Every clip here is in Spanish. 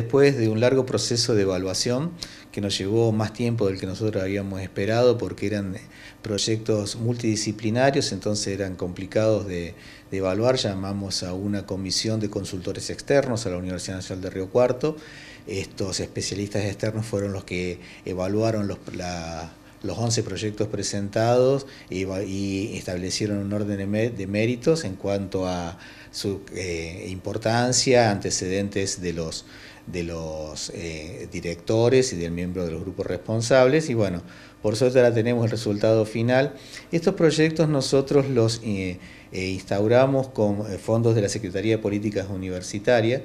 Después de un largo proceso de evaluación que nos llevó más tiempo del que nosotros habíamos esperado porque eran proyectos multidisciplinarios, entonces eran complicados de, evaluar, llamamos a una comisión de consultores externos a la Universidad Nacional de Río Cuarto. Estos especialistas externos fueron los que evaluaron los, 11 proyectos presentados y, establecieron un orden de méritos en cuanto a su eh, importancia, antecedentes de los de los eh, directores y del miembro de los grupos responsables y bueno, por suerte ahora tenemos el resultado final. Estos proyectos nosotros los eh, eh, instauramos con fondos de la Secretaría de Políticas Universitarias.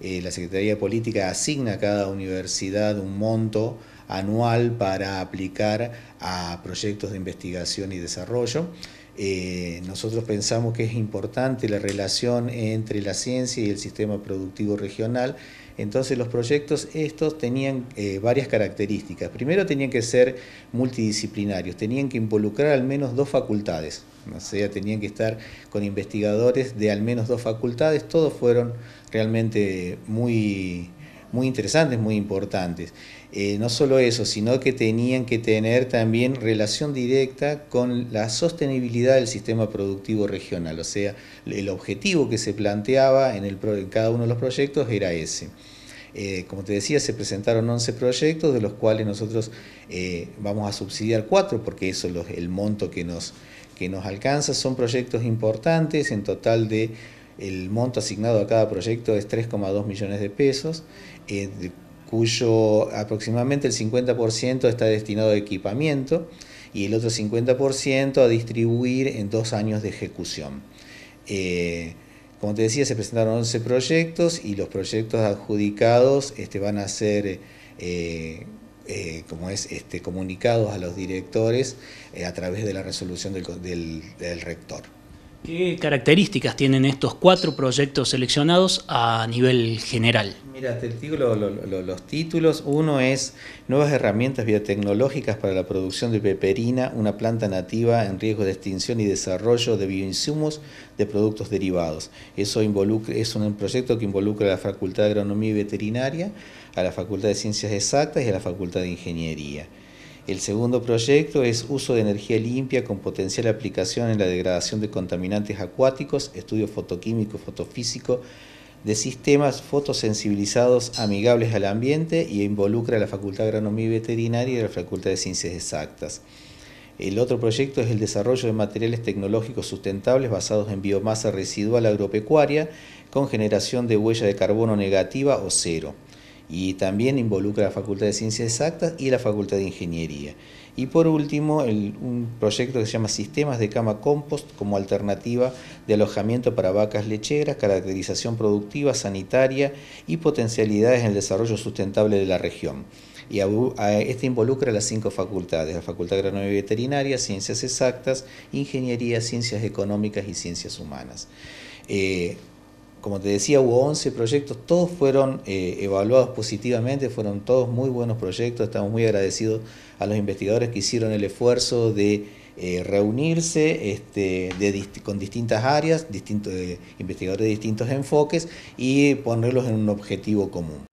la Secretaría de Política asigna a cada universidad un monto anual para aplicar a proyectos de investigación y desarrollo. Eh, nosotros pensamos que es importante la relación entre la ciencia y el sistema productivo regional. Entonces los proyectos estos tenían eh, varias características. Primero tenían que ser multidisciplinarios, tenían que involucrar al menos dos facultades, o sea, tenían que estar con investigadores de al menos dos facultades. Todos fueron realmente muy muy interesantes, muy importantes. Eh, no solo eso, sino que tenían que tener también relación directa con la sostenibilidad del sistema productivo regional, o sea, el objetivo que se planteaba en, el, cada uno de los proyectos era ese. Eh, como te decía, se presentaron 11 proyectos, de los cuales nosotros eh, vamos a subsidiar 4, porque eso es el monto que nos, que nos alcanza. Son proyectos importantes, en total de el monto asignado a cada proyecto es 3,2 millones de pesos, eh, cuyo aproximadamente el 50% está destinado a equipamiento y el otro 50% a distribuir en dos años de ejecución. Eh, como te decía, se presentaron 11 proyectos y los proyectos adjudicados este, van a ser... Eh, como es este, comunicados a los directores a través de la resolución del rector. ¿Qué características tienen estos cuatro proyectos seleccionados a nivel general? Mira, te digo los títulos. Uno es Nuevas herramientas biotecnológicas para la producción de peperina, una planta nativa en riesgo de extinción y desarrollo de bioinsumos de productos derivados. Eso es un proyecto que involucra a la Facultad de Agronomía y Veterinaria, a la Facultad de Ciencias Exactas y a la Facultad de Ingeniería. El segundo proyecto es uso de energía limpia con potencial aplicación en la degradación de contaminantes acuáticos, estudio fotoquímico, fotofísico de sistemas fotosensibilizados amigables al ambiente y involucra a la Facultad de Agronomía y Veterinaria y a la Facultad de Ciencias Exactas. El otro proyecto es el desarrollo de materiales tecnológicos sustentables basados en biomasa residual agropecuaria con generación de huella de carbono negativa o cero y también involucra la Facultad de Ciencias Exactas y la Facultad de Ingeniería. Y por último, un proyecto que se llama Sistemas de Cama Compost como alternativa de alojamiento para vacas lecheras, caracterización productiva, sanitaria y potencialidades en el desarrollo sustentable de la región. Y a, este involucra las cinco facultades, la Facultad de y Veterinaria, Ciencias Exactas, Ingeniería, Ciencias Económicas y Ciencias Humanas. Eh, como te decía, hubo 11 proyectos, todos fueron eh, evaluados positivamente, fueron todos muy buenos proyectos, estamos muy agradecidos a los investigadores que hicieron el esfuerzo de eh, reunirse este, de, con distintas áreas, distintos, eh, investigadores de distintos enfoques y ponerlos en un objetivo común.